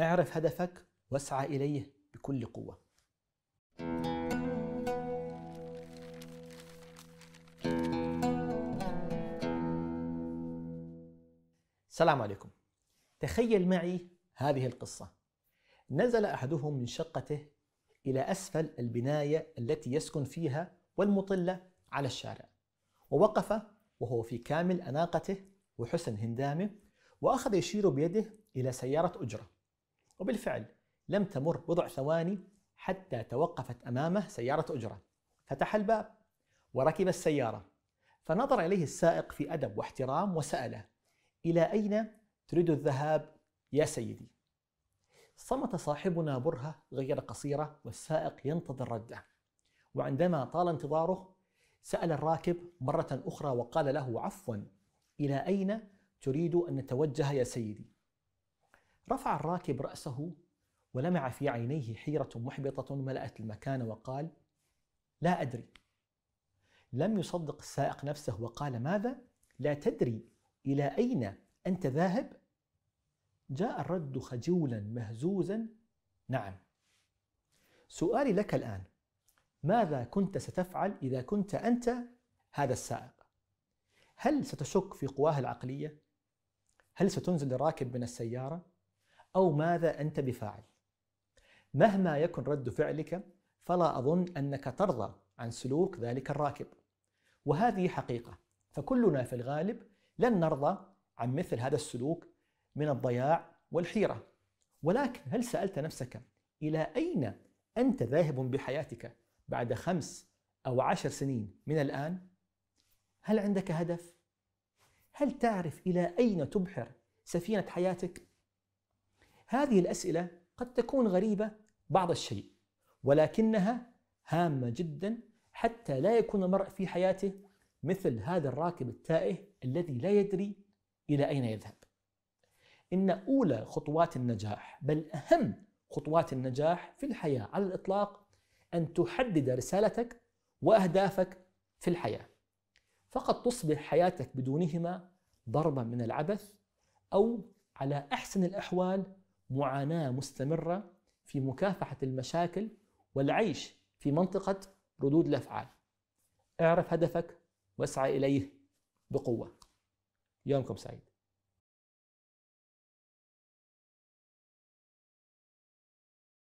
اعرف هدفك واسعى إليه بكل قوة السلام عليكم تخيل معي هذه القصة نزل أحدهم من شقته إلى أسفل البناية التي يسكن فيها والمطلة على الشارع ووقف وهو في كامل أناقته وحسن هندامه وأخذ يشير بيده إلى سيارة أجرة وبالفعل لم تمر بضع ثواني حتى توقفت أمامه سيارة أجرة فتح الباب وركب السيارة فنظر إليه السائق في أدب واحترام وسأله إلى أين تريد الذهاب يا سيدي؟ صمت صاحبنا برهة غير قصيرة والسائق ينتظر رده وعندما طال انتظاره سأل الراكب مرة أخرى وقال له عفوا إلى أين تريد أن نتوجه يا سيدي؟ رفع الراكب رأسه ولمع في عينيه حيرة محبطة ملأت المكان وقال: لا أدري. لم يصدق السائق نفسه وقال: ماذا؟ لا تدري إلى أين أنت ذاهب؟ جاء الرد خجولا مهزوزا: نعم. سؤالي لك الآن: ماذا كنت ستفعل إذا كنت أنت هذا السائق؟ هل ستشك في قواه العقلية؟ هل ستنزل الراكب من السيارة؟ أو ماذا أنت بفاعل مهما يكن رد فعلك فلا أظن أنك ترضى عن سلوك ذلك الراكب وهذه حقيقة فكلنا في الغالب لن نرضى عن مثل هذا السلوك من الضياع والحيرة ولكن هل سألت نفسك إلى أين أنت ذاهب بحياتك بعد خمس أو عشر سنين من الآن؟ هل عندك هدف؟ هل تعرف إلى أين تبحر سفينة حياتك؟ هذه الأسئلة قد تكون غريبة بعض الشيء ولكنها هامة جدا حتى لا يكون المرء في حياته مثل هذا الراكب التائه الذي لا يدري إلى أين يذهب إن أولى خطوات النجاح بل أهم خطوات النجاح في الحياة على الإطلاق أن تحدد رسالتك وأهدافك في الحياة فقد تصبح حياتك بدونهما ضربا من العبث أو على أحسن الأحوال معاناه مستمره في مكافحه المشاكل والعيش في منطقه ردود الافعال. اعرف هدفك واسعى اليه بقوه. يومكم سعيد.